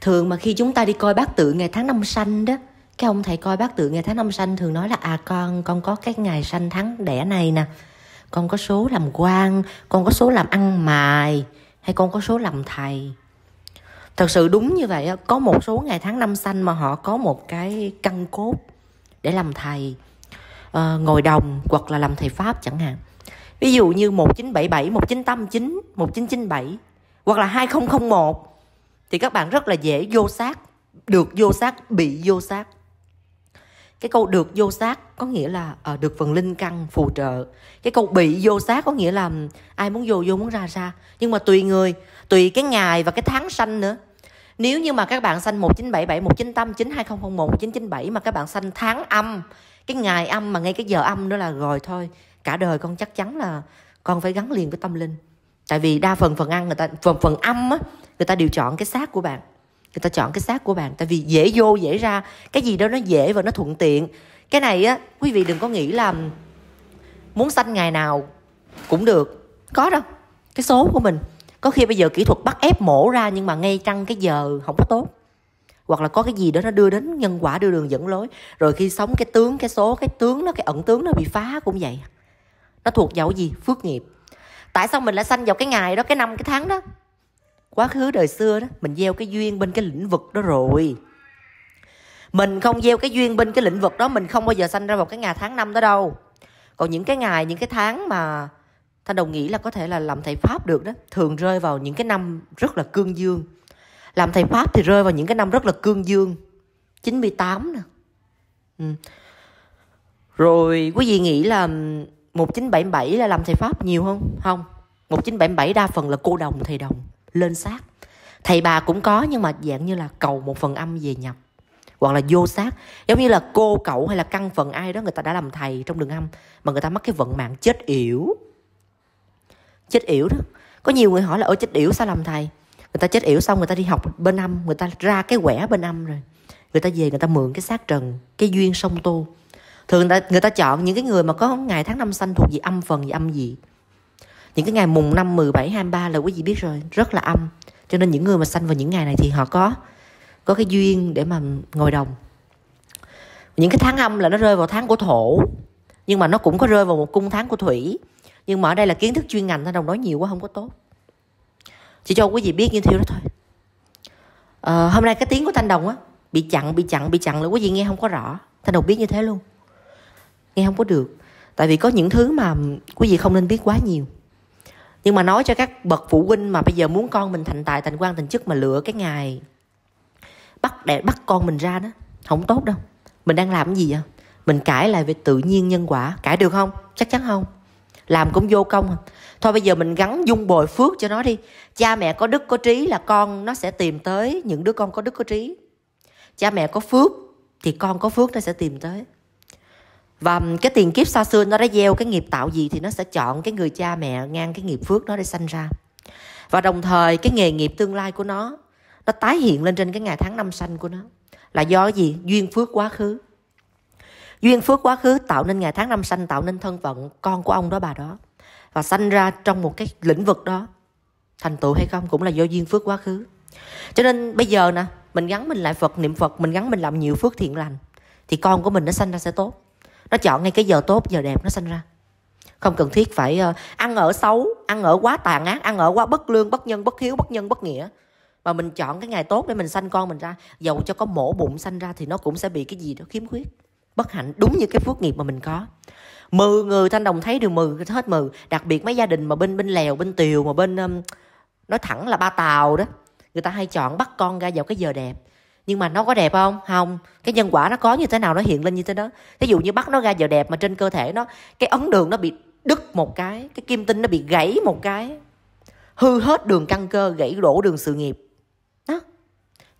thường mà khi chúng ta đi coi bát tự ngày tháng năm sanh đó cái ông thầy coi bát tự ngày tháng năm sanh thường nói là à con con có cái ngày sanh tháng đẻ này nè con có số làm quan con có số làm ăn mài hay con có số làm thầy thật sự đúng như vậy có một số ngày tháng năm sanh mà họ có một cái căn cốt để làm thầy à, ngồi đồng hoặc là làm thầy pháp chẳng hạn ví dụ như 1977 1989 1997 hoặc là 2001 thì các bạn rất là dễ vô sát được vô sát bị vô sát cái câu được vô sát có nghĩa là à, được phần linh căn phù trợ cái câu bị vô sát có nghĩa là ai muốn vô vô muốn ra ra nhưng mà tùy người tùy cái ngày và cái tháng sanh nữa nếu như mà các bạn sanh 1977, 1989, 2001, 1997 mà các bạn sanh tháng âm, cái ngày âm mà ngay cái giờ âm nữa là rồi thôi. Cả đời con chắc chắn là con phải gắn liền với tâm linh tại vì đa phần phần ăn người ta phần phần âm á người ta đều chọn cái xác của bạn người ta chọn cái xác của bạn tại vì dễ vô dễ ra cái gì đó nó dễ và nó thuận tiện cái này á quý vị đừng có nghĩ là muốn sanh ngày nào cũng được có đâu cái số của mình có khi bây giờ kỹ thuật bắt ép mổ ra nhưng mà ngay trăng cái giờ không có tốt hoặc là có cái gì đó nó đưa đến nhân quả đưa đường dẫn lối rồi khi sống cái tướng cái số cái tướng nó cái ẩn tướng nó bị phá cũng vậy nó thuộc vào gì phước nghiệp tại sao mình lại sanh vào cái ngày đó cái năm cái tháng đó quá khứ đời xưa đó mình gieo cái duyên bên cái lĩnh vực đó rồi mình không gieo cái duyên bên cái lĩnh vực đó mình không bao giờ sanh ra vào cái ngày tháng năm đó đâu còn những cái ngày những cái tháng mà thanh đồng nghĩ là có thể là làm thầy pháp được đó thường rơi vào những cái năm rất là cương dương làm thầy pháp thì rơi vào những cái năm rất là cương dương 98 nè ừ. rồi quý vị nghĩ là 1977 là làm thầy Pháp nhiều không? Không. 1977 đa phần là cô đồng thầy đồng, lên sát. Thầy bà cũng có nhưng mà dạng như là cầu một phần âm về nhập hoặc là vô sát giống như là cô cậu hay là căn phần ai đó người ta đã làm thầy trong đường âm mà người ta mất cái vận mạng chết yểu chết yểu đó có nhiều người hỏi là ở chết yểu sao làm thầy người ta chết yểu xong người ta đi học bên âm người ta ra cái quẻ bên âm rồi người ta về người ta mượn cái xác trần cái duyên sông tô thường ta, người ta chọn những cái người mà có ngày tháng năm sanh thuộc gì âm phần gì âm gì những cái ngày mùng năm 17, 23 là quý vị biết rồi rất là âm cho nên những người mà sanh vào những ngày này thì họ có có cái duyên để mà ngồi đồng những cái tháng âm là nó rơi vào tháng của thổ nhưng mà nó cũng có rơi vào một cung tháng của thủy nhưng mà ở đây là kiến thức chuyên ngành nên đồng nói nhiều quá không có tốt chỉ cho quý vị biết như thế đó thôi à, hôm nay cái tiếng của thanh đồng á bị chặn bị chặn bị chặn là quý vị nghe không có rõ thanh đồng biết như thế luôn nghe không có được tại vì có những thứ mà quý vị không nên biết quá nhiều nhưng mà nói cho các bậc phụ huynh mà bây giờ muốn con mình thành tài thành quan thành chức mà lựa cái ngày bắt để bắt con mình ra đó không tốt đâu mình đang làm cái gì vậy mình cãi lại về tự nhiên nhân quả cãi được không chắc chắn không làm cũng vô công à. thôi bây giờ mình gắn dung bồi phước cho nó đi cha mẹ có đức có trí là con nó sẽ tìm tới những đứa con có đức có trí cha mẹ có phước thì con có phước nó sẽ tìm tới và cái tiền kiếp xa xưa nó đã gieo cái nghiệp tạo gì thì nó sẽ chọn cái người cha mẹ ngang cái nghiệp phước đó để sanh ra và đồng thời cái nghề nghiệp tương lai của nó nó tái hiện lên trên cái ngày tháng năm sanh của nó là do gì duyên phước quá khứ duyên phước quá khứ tạo nên ngày tháng năm sanh tạo nên thân phận con của ông đó bà đó và sanh ra trong một cái lĩnh vực đó thành tựu hay không cũng là do duyên phước quá khứ cho nên bây giờ nè mình gắn mình lại phật niệm phật mình gắn mình làm nhiều phước thiện lành thì con của mình nó sanh ra sẽ tốt nó chọn ngay cái giờ tốt giờ đẹp nó sinh ra không cần thiết phải ờ, ăn ở xấu ăn ở quá tàn ác ăn ở quá bất lương bất nhân bất hiếu bất nhân bất nghĩa mà mình chọn cái ngày tốt để mình sanh con mình ra dầu cho có mổ bụng sanh ra thì nó cũng sẽ bị cái gì đó khiếm khuyết bất hạnh đúng như cái phước nghiệp mà mình có mười người thanh đồng thấy đều mười hết mười đặc biệt mấy gia đình mà bên bên lèo bên tiều mà bên um, nói thẳng là ba tàu đó người ta hay chọn bắt con ra vào cái giờ đẹp nhưng mà nó có đẹp không không cái nhân quả nó có như thế nào nó hiện lên như thế đó ví dụ như bắt nó ra giờ đẹp mà trên cơ thể nó cái ấn đường nó bị đứt một cái cái kim tinh nó bị gãy một cái hư hết đường căn cơ gãy đổ đường sự nghiệp đó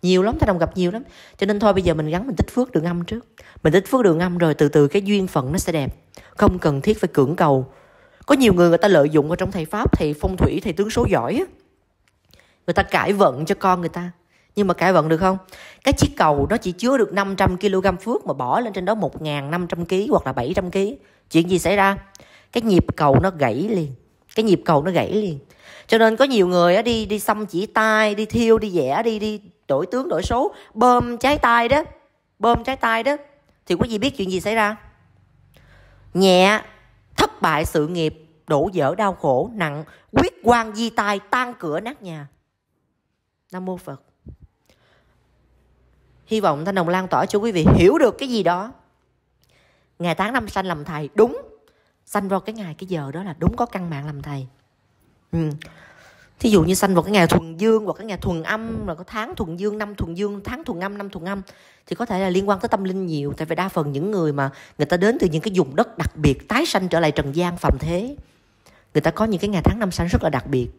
nhiều lắm ta đồng gặp nhiều lắm cho nên thôi bây giờ mình gắn mình tích phước đường âm trước mình tích phước đường âm rồi từ từ cái duyên phận nó sẽ đẹp không cần thiết phải cưỡng cầu có nhiều người người ta lợi dụng ở trong thầy pháp thầy phong thủy thầy tướng số giỏi á người ta cải vận cho con người ta nhưng mà cải vận được không cái chiếc cầu nó chỉ chứa được 500 kg phước mà bỏ lên trên đó 1.500 kg hoặc là 700 kg chuyện gì xảy ra cái nhịp cầu nó gãy liền cái nhịp cầu nó gãy liền cho nên có nhiều người đi đi xăm chỉ tay đi thiêu đi vẽ đi đi đổi tướng đổi số bơm trái tay đó bơm trái tay đó thì có gì biết chuyện gì xảy ra nhẹ thất bại sự nghiệp đổ dở đau khổ nặng quyết quan di tai tan cửa nát nhà nam mô phật hy vọng thanh đồng lan tỏa cho quý vị hiểu được cái gì đó ngày tháng năm sanh làm thầy đúng sanh vào cái ngày cái giờ đó là đúng có căn mạng làm thầy ừ. thí dụ như sanh vào cái ngày thuần dương hoặc cái ngày thuần âm rồi có tháng thuần dương năm thuần dương tháng thuần âm năm thuần âm thì có thể là liên quan tới tâm linh nhiều tại vì đa phần những người mà người ta đến từ những cái vùng đất đặc biệt tái sanh trở lại trần gian phàm thế người ta có những cái ngày tháng năm sanh rất là đặc biệt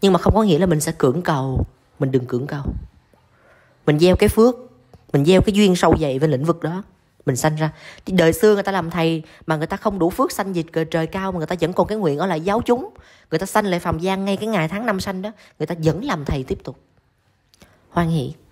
nhưng mà không có nghĩa là mình sẽ cưỡng cầu mình đừng cưỡng cầu mình gieo cái phước mình gieo cái duyên sâu dày với lĩnh vực đó mình sanh ra thì đời xưa người ta làm thầy mà người ta không đủ phước sanh dịch trời cao mà người ta vẫn còn cái nguyện ở lại giáo chúng người ta sanh lại phàm gian ngay cái ngày tháng năm sanh đó người ta vẫn làm thầy tiếp tục hoan hỷ